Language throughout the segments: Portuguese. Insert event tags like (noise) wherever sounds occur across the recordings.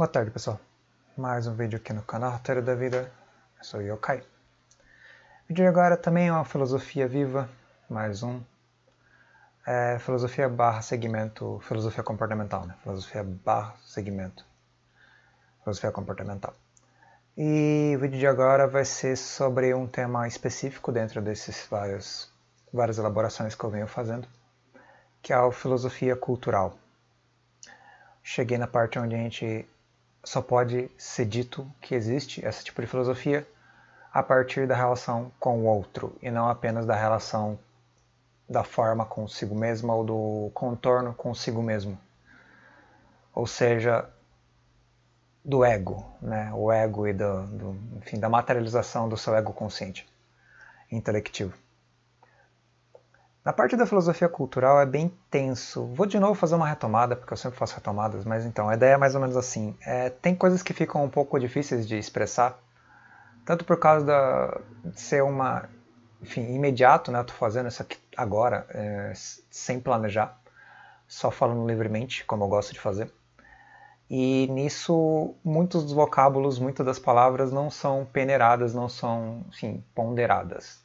Boa tarde pessoal, mais um vídeo aqui no canal Roteiro da Vida, eu sou Yokai. O vídeo de agora também é uma filosofia viva, mais um, é filosofia barra segmento, filosofia comportamental, né? filosofia barra segmento, filosofia comportamental. E o vídeo de agora vai ser sobre um tema específico dentro desses vários, várias elaborações que eu venho fazendo, que é a filosofia cultural. Cheguei na parte onde a gente só pode ser dito que existe esse tipo de filosofia a partir da relação com o outro e não apenas da relação da forma consigo mesma ou do contorno consigo mesmo. Ou seja, do ego, né? o ego e do, do enfim, da materialização do seu ego consciente, intelectivo. Na parte da filosofia cultural é bem tenso. Vou de novo fazer uma retomada, porque eu sempre faço retomadas, mas então, a ideia é mais ou menos assim. É, tem coisas que ficam um pouco difíceis de expressar, tanto por causa da, de ser uma. Enfim, imediato, né? Eu tô fazendo isso aqui agora, é, sem planejar, só falando livremente, como eu gosto de fazer. E nisso, muitos dos vocábulos, muitas das palavras não são peneiradas, não são, enfim, ponderadas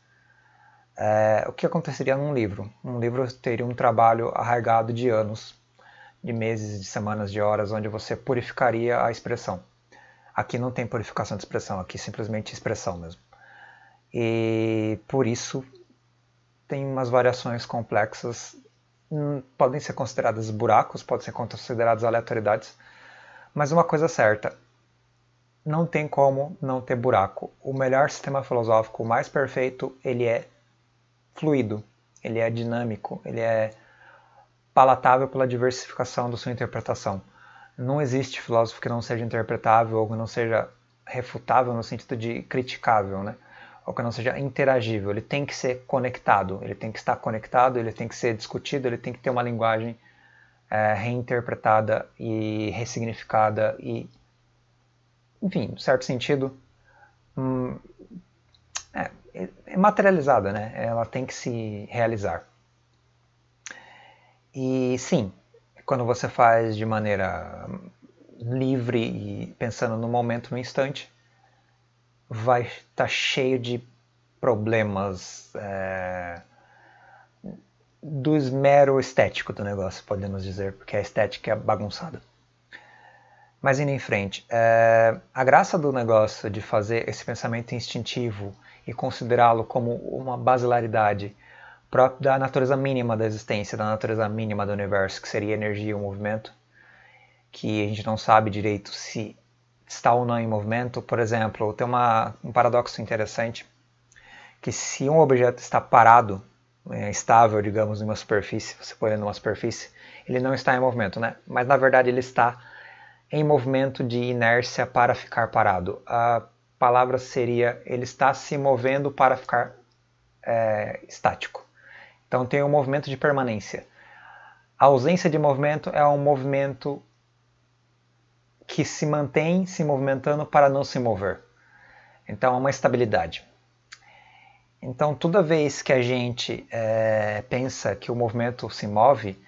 é, o que aconteceria num livro? Um livro teria um trabalho arraigado de anos, de meses, de semanas, de horas, onde você purificaria a expressão. Aqui não tem purificação de expressão, aqui é simplesmente expressão mesmo. E por isso tem umas variações complexas, hum, podem ser consideradas buracos, podem ser consideradas aleatoriedades, mas uma coisa é certa, não tem como não ter buraco. O melhor sistema filosófico, o mais perfeito, ele é fluido, ele é dinâmico, ele é palatável pela diversificação da sua interpretação. Não existe filósofo que não seja interpretável ou que não seja refutável no sentido de criticável, né? ou que não seja interagível. Ele tem que ser conectado, ele tem que estar conectado, ele tem que ser discutido, ele tem que ter uma linguagem é, reinterpretada e ressignificada e, enfim, no certo sentido, hum, é, é, é materializada, né? Ela tem que se realizar. E sim, quando você faz de maneira livre e pensando no momento, no instante, vai estar tá cheio de problemas é, do esmero estético do negócio, podemos dizer, porque a estética é bagunçada. Mas indo em frente, é, a graça do negócio de fazer esse pensamento instintivo e considerá-lo como uma basilaridade própria da natureza mínima da existência, da natureza mínima do universo, que seria energia e o movimento, que a gente não sabe direito se está ou não em movimento. Por exemplo, tem uma, um paradoxo interessante, que se um objeto está parado, é, estável, digamos, em uma superfície, você põe ele numa superfície, ele não está em movimento, né? Mas na verdade ele está em movimento de inércia para ficar parado. A ah, palavra seria ele está se movendo para ficar é, estático. Então tem o um movimento de permanência. A ausência de movimento é um movimento que se mantém se movimentando para não se mover. Então é uma estabilidade. Então toda vez que a gente é, pensa que o movimento se move,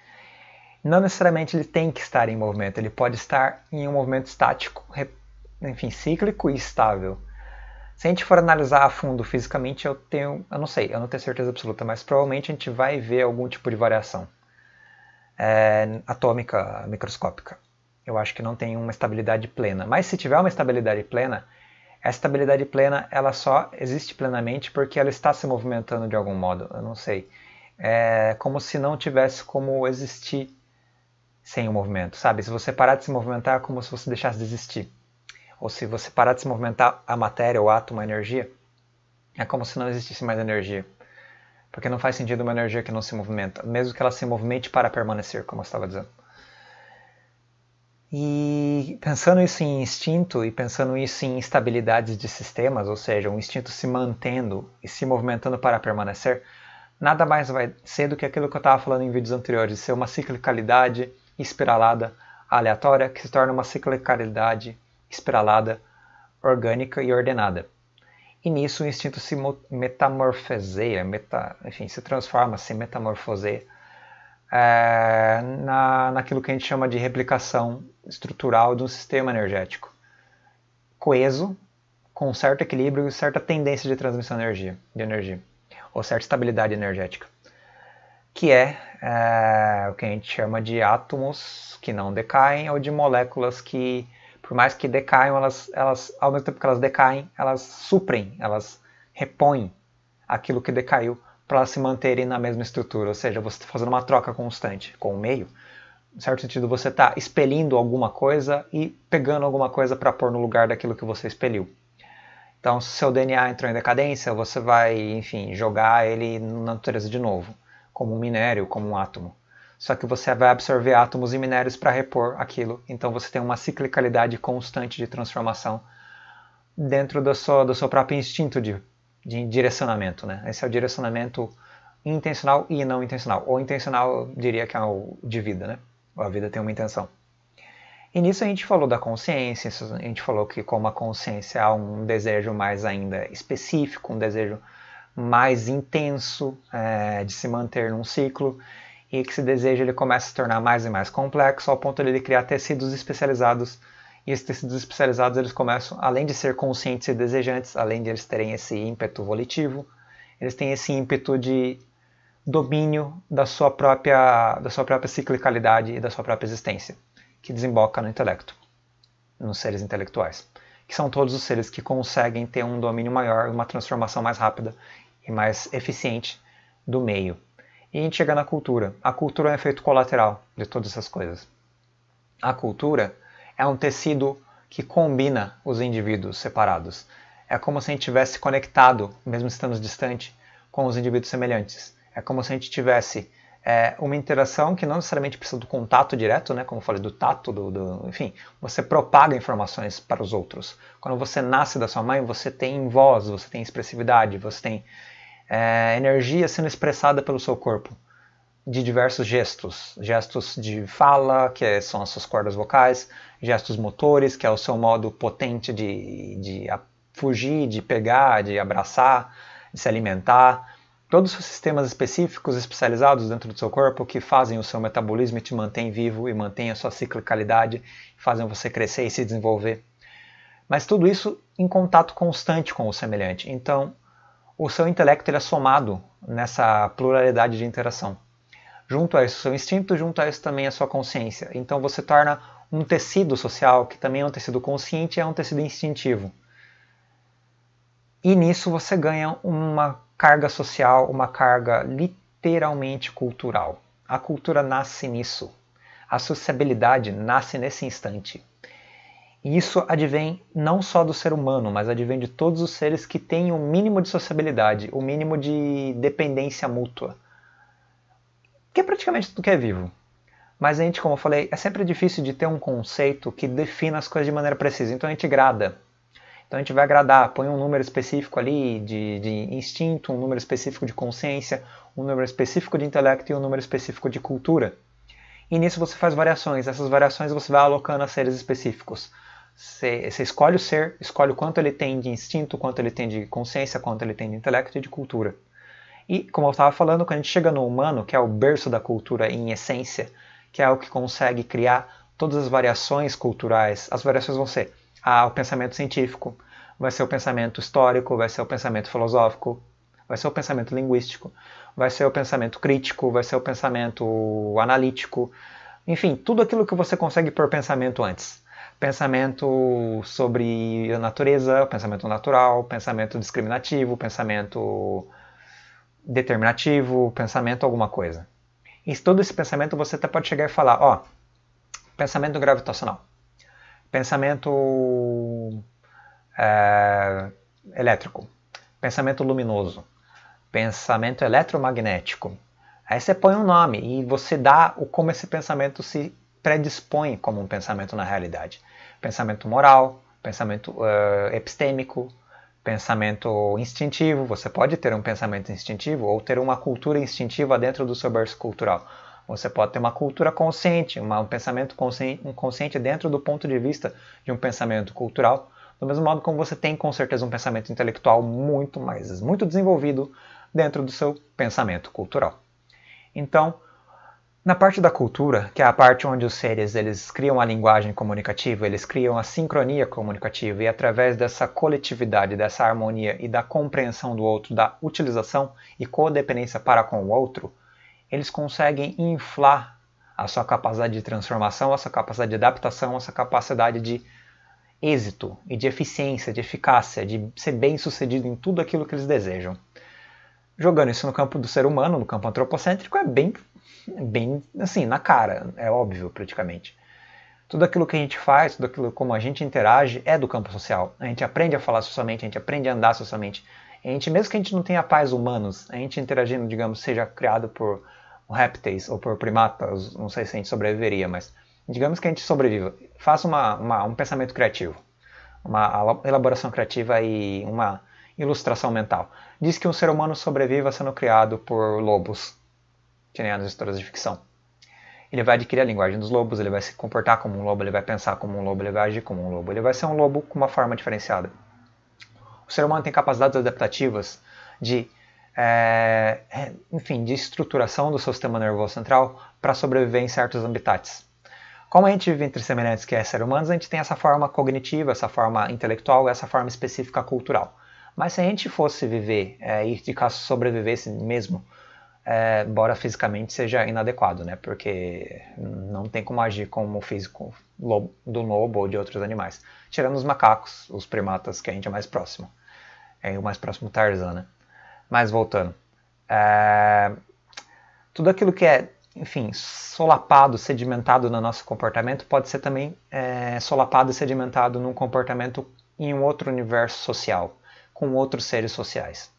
não necessariamente ele tem que estar em movimento, ele pode estar em um movimento estático, enfim, cíclico e estável. Se a gente for analisar a fundo fisicamente, eu tenho, eu não sei, eu não tenho certeza absoluta, mas provavelmente a gente vai ver algum tipo de variação é, atômica, microscópica. Eu acho que não tem uma estabilidade plena. Mas se tiver uma estabilidade plena, essa estabilidade plena ela só existe plenamente porque ela está se movimentando de algum modo. Eu não sei. É como se não tivesse como existir sem o movimento, sabe? Se você parar de se movimentar, é como se você deixasse de existir ou se você parar de se movimentar, a matéria, o átomo, a energia, é como se não existisse mais energia. Porque não faz sentido uma energia que não se movimenta, mesmo que ela se movimente para permanecer, como eu estava dizendo. E pensando isso em instinto e pensando isso em instabilidades de sistemas, ou seja, um instinto se mantendo e se movimentando para permanecer, nada mais vai ser do que aquilo que eu estava falando em vídeos anteriores, de ser uma ciclicalidade espiralada aleatória que se torna uma ciclicalidade espiralada, orgânica e ordenada. E nisso o instinto se metamorfoseia, meta, enfim, se transforma, se metamorfoseia é, na, naquilo que a gente chama de replicação estrutural de um sistema energético. Coeso, com certo equilíbrio e certa tendência de transmissão de energia, de energia ou certa estabilidade energética, que é, é o que a gente chama de átomos que não decaem ou de moléculas que por mais que decaiam, elas, elas, ao mesmo tempo que elas decaem, elas suprem, elas repõem aquilo que decaiu para se manterem na mesma estrutura. Ou seja, você está fazendo uma troca constante com o meio. Em certo sentido, você está expelindo alguma coisa e pegando alguma coisa para pôr no lugar daquilo que você expeliu. Então, se seu DNA entrou em decadência, você vai, enfim, jogar ele na natureza de novo, como um minério, como um átomo só que você vai absorver átomos e minérios para repor aquilo. Então você tem uma ciclicalidade constante de transformação dentro do seu, do seu próprio instinto de, de direcionamento. Né? Esse é o direcionamento intencional e não intencional. Ou intencional, eu diria que é o de vida, né? A vida tem uma intenção. E nisso a gente falou da consciência, a gente falou que como a consciência há um desejo mais ainda específico, um desejo mais intenso é, de se manter num ciclo e que esse desejo ele começa a se tornar mais e mais complexo ao ponto de ele criar tecidos especializados e esses tecidos especializados eles começam, além de ser conscientes e desejantes, além de eles terem esse ímpeto volitivo, eles têm esse ímpeto de domínio da sua própria da sua própria ciclicalidade e da sua própria existência, que desemboca no intelecto, nos seres intelectuais, que são todos os seres que conseguem ter um domínio maior, uma transformação mais rápida e mais eficiente do meio. E a gente chega na cultura. A cultura é um efeito colateral de todas essas coisas. A cultura é um tecido que combina os indivíduos separados. É como se a gente tivesse conectado, mesmo estando distante, com os indivíduos semelhantes. É como se a gente tivesse é, uma interação que não necessariamente precisa do contato direto, né? como eu falei, do tato, do, do, enfim, você propaga informações para os outros. Quando você nasce da sua mãe, você tem voz, você tem expressividade, você tem é, energia sendo expressada pelo seu corpo de diversos gestos, gestos de fala, que é, são as suas cordas vocais, gestos motores, que é o seu modo potente de, de fugir, de pegar, de abraçar, de se alimentar, todos os sistemas específicos especializados dentro do seu corpo que fazem o seu metabolismo e te mantém vivo e mantém a sua ciclicalidade, fazem você crescer e se desenvolver. Mas tudo isso em contato constante com o semelhante. Então, o seu intelecto ele é somado nessa pluralidade de interação. Junto a isso, seu instinto, junto a isso também a sua consciência. Então você torna um tecido social, que também é um tecido consciente, é um tecido instintivo. E nisso você ganha uma carga social, uma carga literalmente cultural. A cultura nasce nisso. A sociabilidade nasce nesse instante. E isso advém não só do ser humano, mas advém de todos os seres que têm o um mínimo de sociabilidade, o um mínimo de dependência mútua. Que é praticamente tudo que é vivo. Mas a gente, como eu falei, é sempre difícil de ter um conceito que defina as coisas de maneira precisa. Então a gente grada. Então a gente vai agradar, põe um número específico ali de, de instinto, um número específico de consciência, um número específico de intelecto e um número específico de cultura. E nisso você faz variações. Essas variações você vai alocando a seres específicos. Você, você escolhe o ser, escolhe o quanto ele tem de instinto, quanto ele tem de consciência, quanto ele tem de intelecto e de cultura. E, como eu estava falando, quando a gente chega no humano, que é o berço da cultura em essência, que é o que consegue criar todas as variações culturais, as variações vão ser ah, o pensamento científico, vai ser o pensamento histórico, vai ser o pensamento filosófico, vai ser o pensamento linguístico, vai ser o pensamento crítico, vai ser o pensamento analítico, enfim, tudo aquilo que você consegue por pensamento antes pensamento sobre a natureza, pensamento natural, pensamento discriminativo, pensamento determinativo, pensamento alguma coisa. Em todo esse pensamento você até pode chegar e falar, ó, pensamento gravitacional, pensamento é, elétrico, pensamento luminoso, pensamento eletromagnético. Aí você põe um nome e você dá o como esse pensamento se predispõe como um pensamento na realidade pensamento moral, pensamento uh, epistêmico, pensamento instintivo. Você pode ter um pensamento instintivo ou ter uma cultura instintiva dentro do seu berço cultural. Você pode ter uma cultura consciente, uma, um pensamento consciente, um consciente dentro do ponto de vista de um pensamento cultural. Do mesmo modo como você tem com certeza um pensamento intelectual muito mais muito desenvolvido dentro do seu pensamento cultural. Então, na parte da cultura, que é a parte onde os seres eles criam a linguagem comunicativa, eles criam a sincronia comunicativa e através dessa coletividade, dessa harmonia e da compreensão do outro, da utilização e codependência para com o outro, eles conseguem inflar a sua capacidade de transformação, a sua capacidade de adaptação, a sua capacidade de êxito e de eficiência, de eficácia, de ser bem-sucedido em tudo aquilo que eles desejam jogando isso no campo do ser humano, no campo antropocêntrico, é bem é bem assim, na cara, é óbvio praticamente. Tudo aquilo que a gente faz, tudo aquilo como a gente interage é do campo social. A gente aprende a falar socialmente, a gente aprende a andar socialmente. A gente, mesmo que a gente não tenha pais humanos, a gente interagindo, digamos, seja criado por répteis ou por primatas, não sei se a gente sobreviveria, mas digamos que a gente sobreviva. Faça uma, uma, um pensamento criativo, uma elaboração criativa e uma ilustração mental. Diz que um ser humano sobreviva sendo criado por lobos né, nas histórias de ficção. Ele vai adquirir a linguagem dos lobos, ele vai se comportar como um lobo, ele vai pensar como um lobo, ele vai agir como um lobo, ele vai ser um lobo com uma forma diferenciada. O ser humano tem capacidades adaptativas de, é, enfim, de estruturação do seu sistema nervoso central para sobreviver em certos habitats. Como a gente vive entre semelhantes que é ser humanos, a gente tem essa forma cognitiva, essa forma intelectual, essa forma específica cultural. Mas se a gente fosse viver é, e sobrevivesse mesmo é, embora fisicamente seja inadequado, né? Porque não tem como agir como o físico do lobo ou de outros animais. Tirando os macacos, os primatas, que a gente é mais próximo. É o mais próximo Tarzan, né? Mas voltando. É... Tudo aquilo que é, enfim, solapado, sedimentado no nosso comportamento pode ser também é, solapado e sedimentado num comportamento em um outro universo social, com outros seres sociais.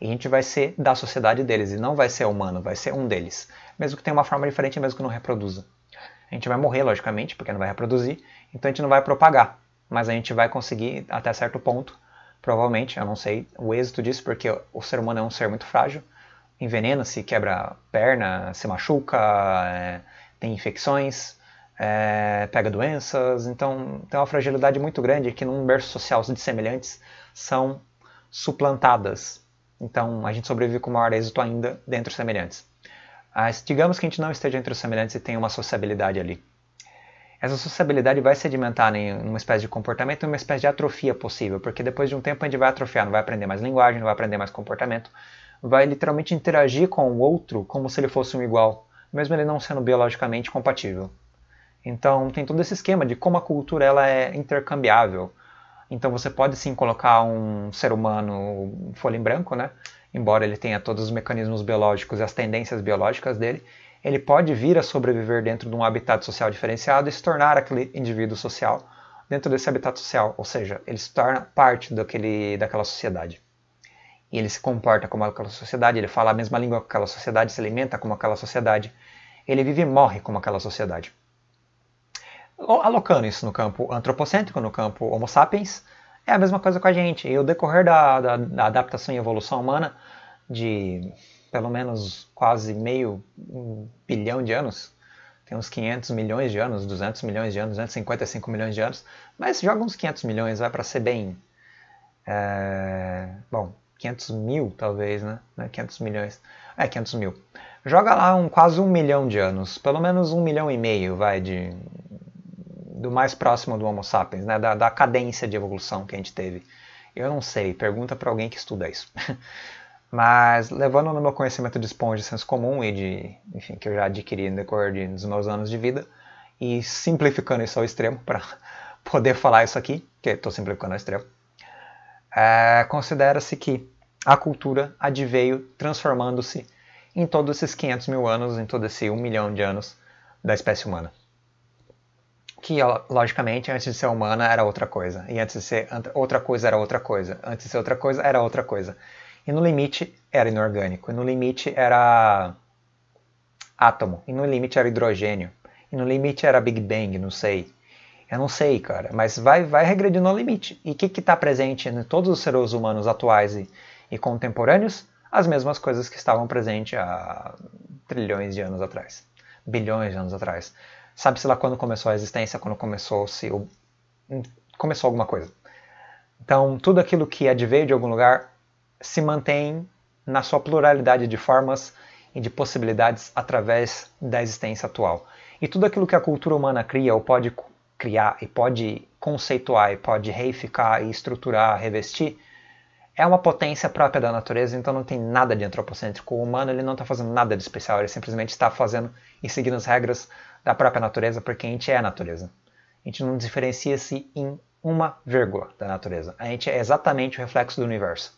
E a gente vai ser da sociedade deles e não vai ser humano, vai ser um deles. Mesmo que tenha uma forma diferente, mesmo que não reproduza. A gente vai morrer, logicamente, porque não vai reproduzir, então a gente não vai propagar. Mas a gente vai conseguir, até certo ponto, provavelmente, eu não sei o êxito disso, porque o ser humano é um ser muito frágil, envenena-se, quebra perna, se machuca, é, tem infecções, é, pega doenças, então tem uma fragilidade muito grande que num berço social de semelhantes são suplantadas então, a gente sobrevive com maior êxito ainda dentro dos semelhantes. Mas digamos que a gente não esteja entre os semelhantes e tenha uma sociabilidade ali. Essa sociabilidade vai sedimentar em uma espécie de comportamento e uma espécie de atrofia possível, porque depois de um tempo a gente vai atrofiar, não vai aprender mais linguagem, não vai aprender mais comportamento, vai literalmente interagir com o outro como se ele fosse um igual, mesmo ele não sendo biologicamente compatível. Então tem todo esse esquema de como a cultura ela é intercambiável. Então você pode sim colocar um ser humano folha em branco, né? Embora ele tenha todos os mecanismos biológicos e as tendências biológicas dele, ele pode vir a sobreviver dentro de um habitat social diferenciado e se tornar aquele indivíduo social dentro desse habitat social, ou seja, ele se torna parte daquele, daquela sociedade. E ele se comporta como aquela sociedade, ele fala a mesma língua que aquela sociedade, se alimenta como aquela sociedade, ele vive e morre como aquela sociedade alocando isso no campo antropocêntrico, no campo Homo sapiens, é a mesma coisa com a gente. E o decorrer da, da, da adaptação e evolução humana de pelo menos quase meio bilhão de anos, tem uns 500 milhões de anos, 200 milhões de anos, 255 milhões de anos, mas joga uns 500 milhões, vai para ser bem. É, bom, 500 mil talvez, né? 500 é milhões. É, 500 mil. Joga lá um, quase um milhão de anos, pelo menos um milhão e meio, vai, de, do mais próximo do Homo sapiens, né? da, da cadência de evolução que a gente teve. Eu não sei, pergunta para alguém que estuda isso. (laughs) Mas levando no meu conhecimento de esponja de senso comum e de, enfim, que eu já adquiri no decorrer de, dos meus anos de vida, e simplificando isso ao extremo para (laughs) poder falar isso aqui, que estou simplificando ao extremo, é, considera-se que a cultura adveio transformando-se em todos esses 500 mil anos, em todo esse 1 milhão de anos da espécie humana que logicamente antes de ser humana era outra coisa, e antes de ser outra coisa era outra coisa, antes de ser outra coisa era outra coisa. E no limite era inorgânico, e no limite era átomo, e no limite era hidrogênio, e no limite era Big Bang, não sei. Eu não sei, cara, mas vai vai regredindo ao limite. E o que está presente em todos os seres humanos atuais e, e contemporâneos? As mesmas coisas que estavam presentes há trilhões de anos atrás, bilhões de anos atrás. Sabe-se lá quando começou a existência, quando começou se o... começou alguma coisa. Então, tudo aquilo que adveio de algum lugar se mantém na sua pluralidade de formas e de possibilidades através da existência atual. E tudo aquilo que a cultura humana cria ou pode criar e pode conceituar e pode reificar e estruturar, revestir, é uma potência própria da natureza, então não tem nada de antropocêntrico. O humano ele não está fazendo nada de especial, ele simplesmente está fazendo e seguindo as regras da própria natureza, porque a gente é a natureza. A gente não diferencia-se em uma vírgula da natureza. A gente é exatamente o reflexo do universo.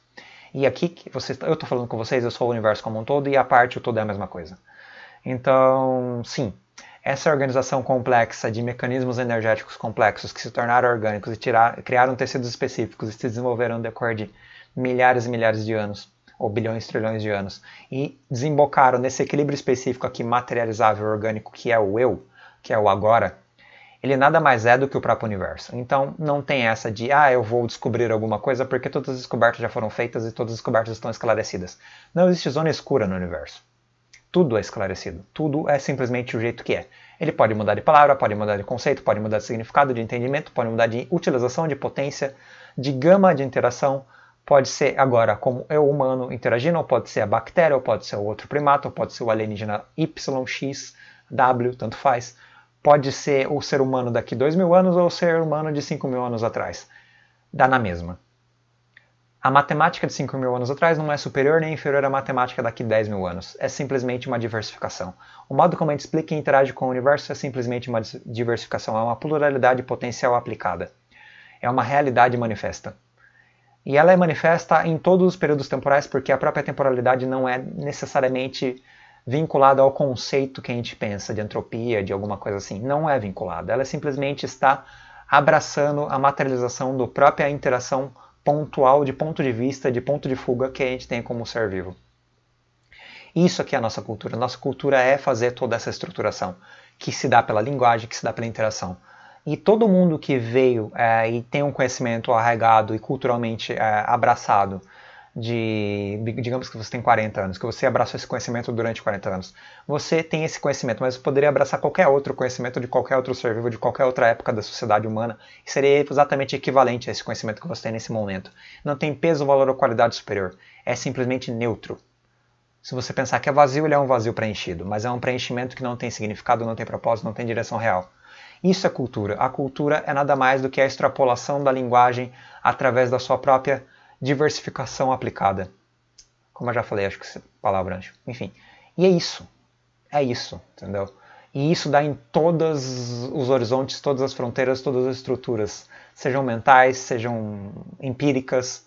E aqui que você, tá, eu estou falando com vocês, eu sou o universo como um todo e a parte o todo é a mesma coisa. Então, sim, essa organização complexa de mecanismos energéticos complexos que se tornaram orgânicos e tiraram, criaram tecidos específicos e se desenvolveram de acordo milhares e milhares de anos, ou bilhões, e trilhões de anos, e desembocaram nesse equilíbrio específico aqui materializável orgânico que é o eu, que é o agora, ele nada mais é do que o próprio universo. Então não tem essa de, ah, eu vou descobrir alguma coisa porque todas as descobertas já foram feitas e todas as descobertas estão esclarecidas. Não existe zona escura no universo. Tudo é esclarecido. Tudo é simplesmente o jeito que é. Ele pode mudar de palavra, pode mudar de conceito, pode mudar de significado, de entendimento, pode mudar de utilização, de potência, de gama de interação, Pode ser agora como eu é humano interagindo, ou pode ser a bactéria, ou pode ser o outro primato, ou pode ser o alienígena Y, X, W, tanto faz. Pode ser o ser humano daqui dois mil anos ou o ser humano de cinco mil anos atrás. Dá na mesma. A matemática de 5 mil anos atrás não é superior nem inferior à matemática daqui 10 mil anos. É simplesmente uma diversificação. O modo como a gente explica e interage com o universo é simplesmente uma diversificação, é uma pluralidade potencial aplicada. É uma realidade manifesta. E ela é manifesta em todos os períodos temporais, porque a própria temporalidade não é necessariamente vinculada ao conceito que a gente pensa de entropia, de alguma coisa assim. Não é vinculada. Ela simplesmente está abraçando a materialização da própria interação pontual, de ponto de vista, de ponto de fuga que a gente tem como ser vivo. Isso aqui é a nossa cultura. Nossa cultura é fazer toda essa estruturação que se dá pela linguagem, que se dá pela interação. E todo mundo que veio é, e tem um conhecimento arraigado e culturalmente é, abraçado de, digamos que você tem 40 anos, que você abraçou esse conhecimento durante 40 anos. Você tem esse conhecimento, mas você poderia abraçar qualquer outro conhecimento de qualquer outro ser vivo, de qualquer outra época da sociedade humana, e seria exatamente equivalente a esse conhecimento que você tem nesse momento. Não tem peso, valor ou qualidade superior. É simplesmente neutro. Se você pensar que é vazio, ele é um vazio preenchido, mas é um preenchimento que não tem significado, não tem propósito, não tem direção real. Isso é cultura. A cultura é nada mais do que a extrapolação da linguagem através da sua própria diversificação aplicada. Como eu já falei, acho que essa palavra antes. Enfim. E é isso. É isso, entendeu? E isso dá em todos os horizontes, todas as fronteiras, todas as estruturas, sejam mentais, sejam empíricas,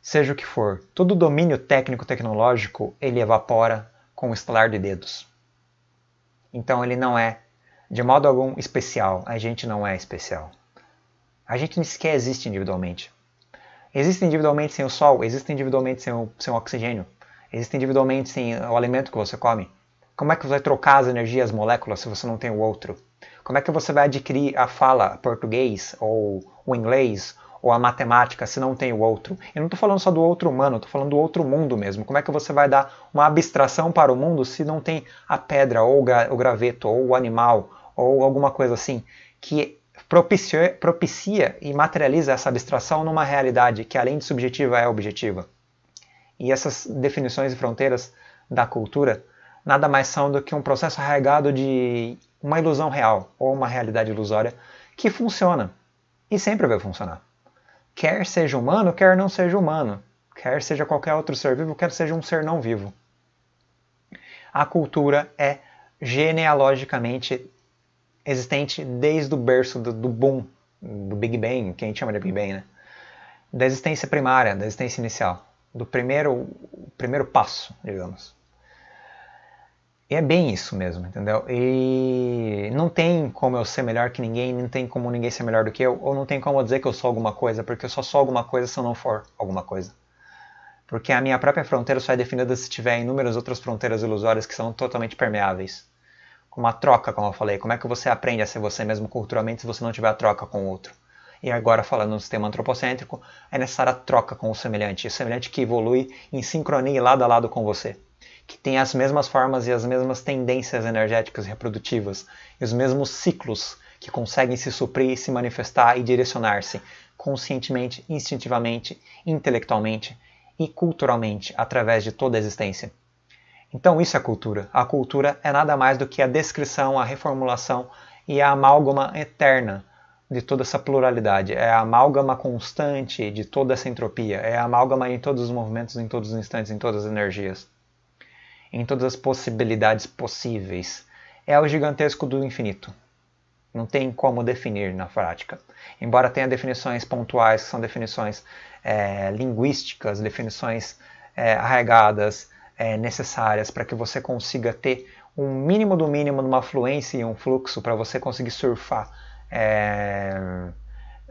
seja o que for. Todo domínio técnico-tecnológico ele evapora com o estalar de dedos. Então ele não é de modo algum especial. A gente não é especial. A gente nem sequer existe individualmente. Existe individualmente sem o sol, existe individualmente sem o, sem o oxigênio, existe individualmente sem o alimento que você come. Como é que você vai trocar as energias, as moléculas, se você não tem o outro? Como é que você vai adquirir a fala português, ou o inglês, ou a matemática se não tem o outro. Eu não estou falando só do outro humano, estou falando do outro mundo mesmo. Como é que você vai dar uma abstração para o mundo se não tem a pedra, ou o graveto, ou o animal, ou alguma coisa assim, que propicia, propicia e materializa essa abstração numa realidade que, além de subjetiva, é objetiva? E essas definições e fronteiras da cultura nada mais são do que um processo arraigado de uma ilusão real ou uma realidade ilusória que funciona e sempre vai funcionar quer seja humano, quer não seja humano, quer seja qualquer outro ser vivo, quer seja um ser não vivo. A cultura é genealogicamente existente desde o berço do, do boom, do Big Bang, que a gente chama de Big Bang, né? Da existência primária, da existência inicial, do primeiro, primeiro passo, digamos. E é bem isso mesmo, entendeu? E não tem como eu ser melhor que ninguém, não tem como ninguém ser melhor do que eu, ou não tem como eu dizer que eu sou alguma coisa, porque eu só sou alguma coisa se eu não for alguma coisa. Porque a minha própria fronteira só é definida se tiver inúmeras outras fronteiras ilusórias que são totalmente permeáveis. Como a troca, como eu falei, como é que você aprende a ser você mesmo culturalmente se você não tiver a troca com o outro? E agora, falando no sistema antropocêntrico, é necessária a troca com o semelhante, o semelhante que evolui em sincronia e lado a lado com você que tem as mesmas formas e as mesmas tendências energéticas reprodutivas, e os mesmos ciclos que conseguem se suprir, se manifestar e direcionar-se conscientemente, instintivamente, intelectualmente e culturalmente através de toda a existência. Então, isso é cultura. A cultura é nada mais do que a descrição, a reformulação e a amálgama eterna de toda essa pluralidade. É a amálgama constante de toda essa entropia. É a amálgama em todos os movimentos, em todos os instantes, em todas as energias em todas as possibilidades possíveis. É o gigantesco do infinito. Não tem como definir na prática. Embora tenha definições pontuais, que são definições é, linguísticas, definições é, arraigadas, é, necessárias para que você consiga ter um mínimo do mínimo numa uma fluência e um fluxo para você conseguir surfar é,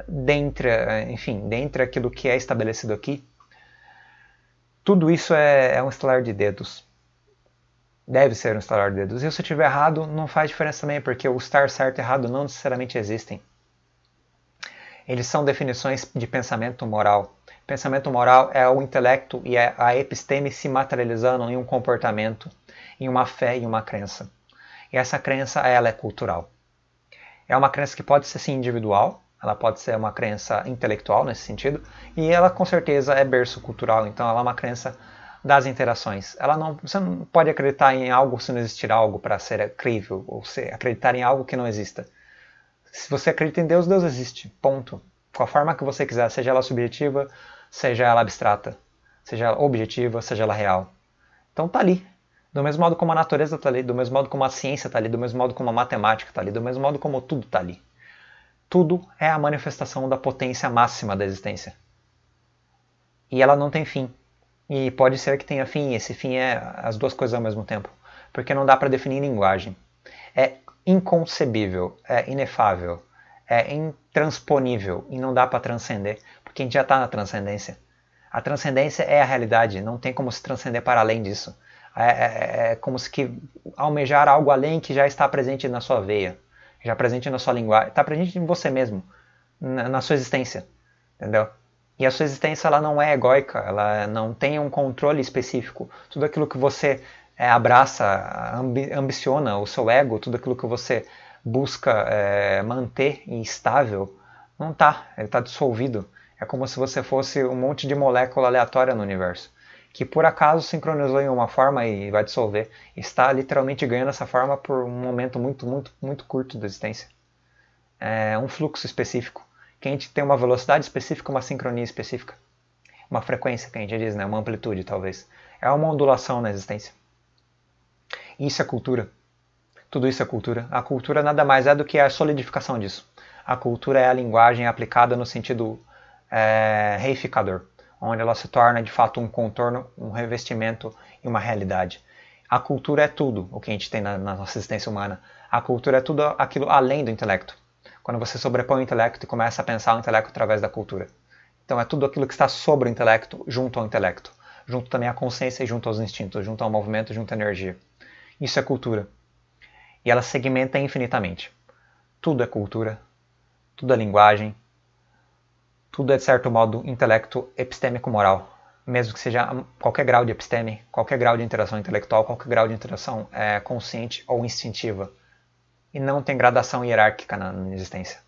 dentro, enfim, dentro aquilo que é estabelecido aqui. Tudo isso é, é um estalar de dedos deve ser um estalar de dedos. E se eu estiver errado, não faz diferença também, porque o estar certo e errado não necessariamente existem. Eles são definições de pensamento moral. Pensamento moral é o intelecto e é a episteme se materializando em um comportamento, em uma fé e uma crença. E essa crença ela é cultural. É uma crença que pode ser sim individual, ela pode ser uma crença intelectual nesse sentido, e ela com certeza é berço cultural, então ela é uma crença das interações. Ela não, você não pode acreditar em algo se não existir algo para ser crível, ou se acreditar em algo que não exista. Se você acredita em Deus, Deus existe. Ponto. Com a forma que você quiser, seja ela subjetiva, seja ela abstrata, seja ela objetiva, seja ela real. Então tá ali. Do mesmo modo como a natureza está ali, do mesmo modo como a ciência está ali, do mesmo modo como a matemática está ali, do mesmo modo como tudo está ali. Tudo é a manifestação da potência máxima da existência. E ela não tem fim. E pode ser que tenha fim, esse fim é as duas coisas ao mesmo tempo, porque não dá para definir linguagem. É inconcebível, é inefável, é intransponível e não dá para transcender, porque a gente já está na transcendência. A transcendência é a realidade, não tem como se transcender para além disso. É, é, é, é como se que almejar algo além que já está presente na sua veia, já presente na sua linguagem, está presente em você mesmo, na, na sua existência, entendeu? E a sua existência ela não é egóica, ela não tem um controle específico. Tudo aquilo que você é, abraça, ambi ambiciona, o seu ego, tudo aquilo que você busca é, manter instável, não está, ele está dissolvido. É como se você fosse um monte de molécula aleatória no universo, que por acaso sincronizou em uma forma e vai dissolver. Está literalmente ganhando essa forma por um momento muito, muito, muito curto da existência. É um fluxo específico que a gente tem uma velocidade específica, uma sincronia específica. Uma frequência, que a gente diz, né? uma amplitude, talvez. É uma ondulação na existência. Isso é cultura. Tudo isso é cultura. A cultura nada mais é do que a solidificação disso. A cultura é a linguagem aplicada no sentido é, reificador, onde ela se torna de fato um contorno, um revestimento e uma realidade. A cultura é tudo o que a gente tem na, na nossa existência humana. A cultura é tudo aquilo além do intelecto quando você sobrepõe o intelecto e começa a pensar o intelecto através da cultura. Então é tudo aquilo que está sobre o intelecto, junto ao intelecto, junto também à consciência e junto aos instintos, junto ao movimento, junto à energia. Isso é cultura. E ela segmenta infinitamente. Tudo é cultura, tudo é linguagem, tudo é de certo modo intelecto epistêmico moral, mesmo que seja qualquer grau de episteme, qualquer grau de interação intelectual, qualquer grau de interação é, consciente ou instintiva e não tem gradação hierárquica na, na existência.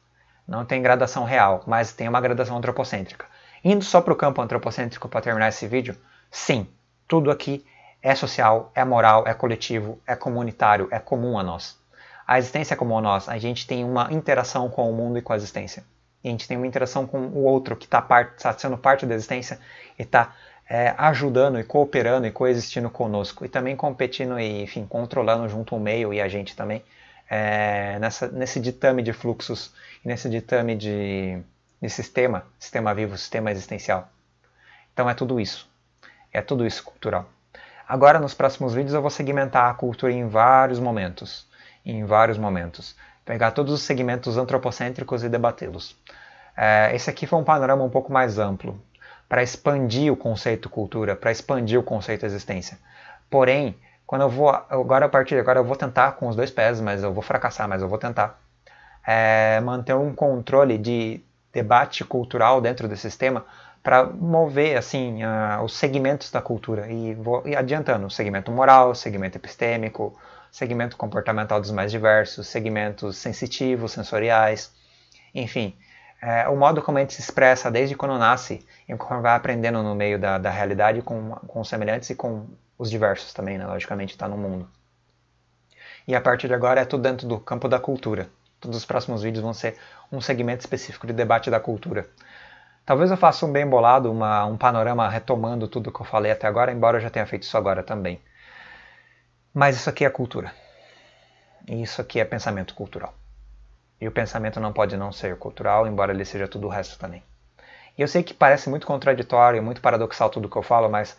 Não tem gradação real, mas tem uma gradação antropocêntrica. Indo só para o campo antropocêntrico para terminar esse vídeo, sim, tudo aqui é social, é moral, é coletivo, é comunitário, é comum a nós. A existência é comum a nós, a gente tem uma interação com o mundo e com a existência. E a gente tem uma interação com o outro que está tá sendo parte da existência e está é, ajudando e cooperando e coexistindo conosco. E também competindo e, enfim, controlando junto o meio e a gente também é, nessa, nesse ditame de fluxos, nesse ditame de, de sistema, sistema vivo, sistema existencial. Então é tudo isso. É tudo isso cultural. Agora, nos próximos vídeos, eu vou segmentar a cultura em vários momentos. Em vários momentos. Pegar todos os segmentos antropocêntricos e debatê-los. É, esse aqui foi um panorama um pouco mais amplo, para expandir o conceito cultura, para expandir o conceito existência. Porém, quando eu vou. Agora, a partir de agora, eu vou tentar com os dois pés, mas eu vou fracassar, mas eu vou tentar. É, manter um controle de debate cultural dentro do sistema para mover assim a, os segmentos da cultura e, vou, e adiantando segmento moral, segmento epistêmico, segmento comportamental dos mais diversos, segmentos sensitivos, sensoriais, enfim, é, o modo como a gente se expressa desde quando nasce e como vai aprendendo no meio da, da realidade com, com semelhantes e com os diversos também, né? logicamente, está no mundo. E a partir de agora é tudo dentro do campo da cultura. Todos os próximos vídeos vão ser um segmento específico de debate da cultura. Talvez eu faça um bem bolado, uma, um panorama retomando tudo que eu falei até agora, embora eu já tenha feito isso agora também. Mas isso aqui é cultura. E isso aqui é pensamento cultural. E o pensamento não pode não ser cultural, embora ele seja tudo o resto também. E eu sei que parece muito contraditório, muito paradoxal tudo que eu falo, mas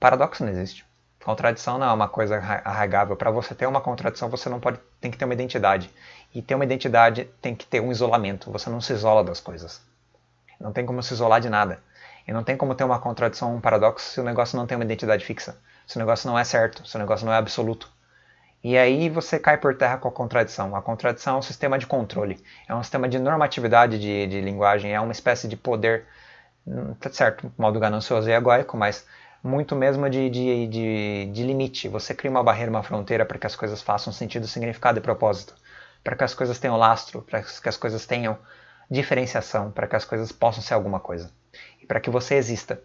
Paradoxo não existe. Contradição não é uma coisa arraigável. Para você ter uma contradição, você não pode, tem que ter uma identidade. E ter uma identidade tem que ter um isolamento. Você não se isola das coisas. Não tem como se isolar de nada. E não tem como ter uma contradição, um paradoxo, se o negócio não tem uma identidade fixa. Se o negócio não é certo, se o negócio não é absoluto. E aí você cai por terra com a contradição. A contradição é um sistema de controle, é um sistema de normatividade de, de linguagem, é uma espécie de poder, hum, tá certo, modo ganancioso e egoico, mas muito mesmo de, de, de, de limite. Você cria uma barreira, uma fronteira para que as coisas façam sentido, significado e propósito, para que as coisas tenham lastro, para que as coisas tenham diferenciação, para que as coisas possam ser alguma coisa e para que você exista.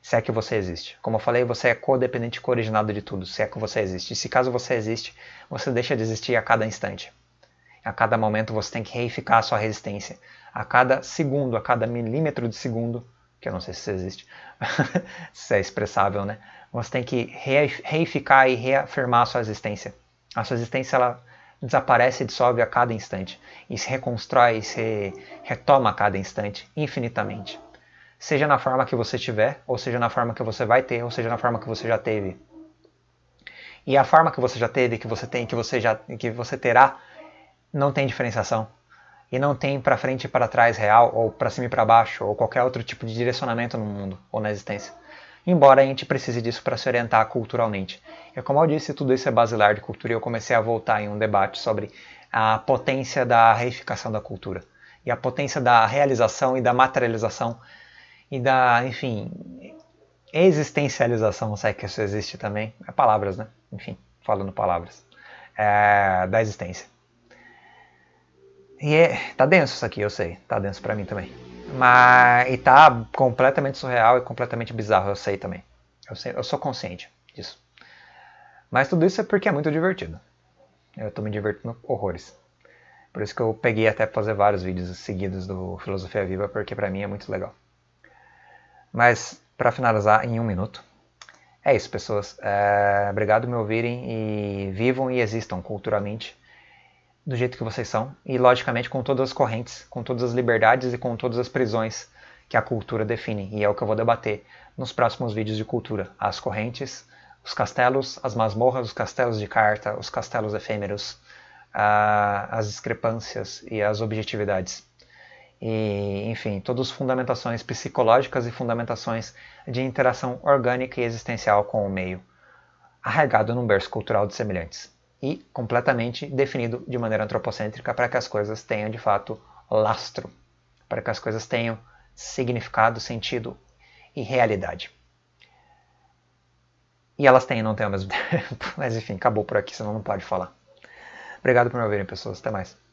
Se é que você existe. Como eu falei, você é codependente, co-originado de tudo, se é que você existe. E se caso você existe, você deixa de existir a cada instante. A cada momento você tem que reificar a sua resistência. A cada segundo, a cada milímetro de segundo, que eu não sei se existe, (laughs) se é expressável, né? Você tem que reificar e reafirmar a sua existência. A sua existência ela desaparece e dissolve a cada instante e se reconstrói e se retoma a cada instante infinitamente. Seja na forma que você tiver, ou seja na forma que você vai ter, ou seja na forma que você já teve. E a forma que você já teve, que você tem, que você já que você terá não tem diferenciação e não tem para frente e para trás real, ou para cima e para baixo, ou qualquer outro tipo de direcionamento no mundo ou na existência. Embora a gente precise disso para se orientar culturalmente. E é como eu disse, tudo isso é basilar de cultura e eu comecei a voltar em um debate sobre a potência da reificação da cultura e a potência da realização e da materialização e da, enfim, existencialização, não sei é que isso existe também, é palavras, né? Enfim, falando palavras, é, da existência. E é, tá denso isso aqui, eu sei. Tá denso para mim também. Mas e tá completamente surreal e completamente bizarro, eu sei também. Eu, sei, eu sou consciente disso. Mas tudo isso é porque é muito divertido. Eu tô me divertindo horrores. Por isso que eu peguei até fazer vários vídeos seguidos do Filosofia Viva, porque para mim é muito legal. Mas para finalizar em um minuto, é isso, pessoas. É, obrigado por me ouvirem e vivam e existam culturalmente do jeito que vocês são e, logicamente, com todas as correntes, com todas as liberdades e com todas as prisões que a cultura define. E é o que eu vou debater nos próximos vídeos de cultura: as correntes, os castelos, as masmorras, os castelos de carta, os castelos efêmeros, as discrepâncias e as objetividades. E, enfim, todas as fundamentações psicológicas e fundamentações de interação orgânica e existencial com o meio, arraigado num berço cultural de semelhantes e completamente definido de maneira antropocêntrica para que as coisas tenham de fato lastro, para que as coisas tenham significado, sentido e realidade. E elas têm e não têm ao mesmo (laughs) tempo. Mas enfim, acabou por aqui, senão não pode falar. Obrigado por me ouvirem, pessoas. Até mais.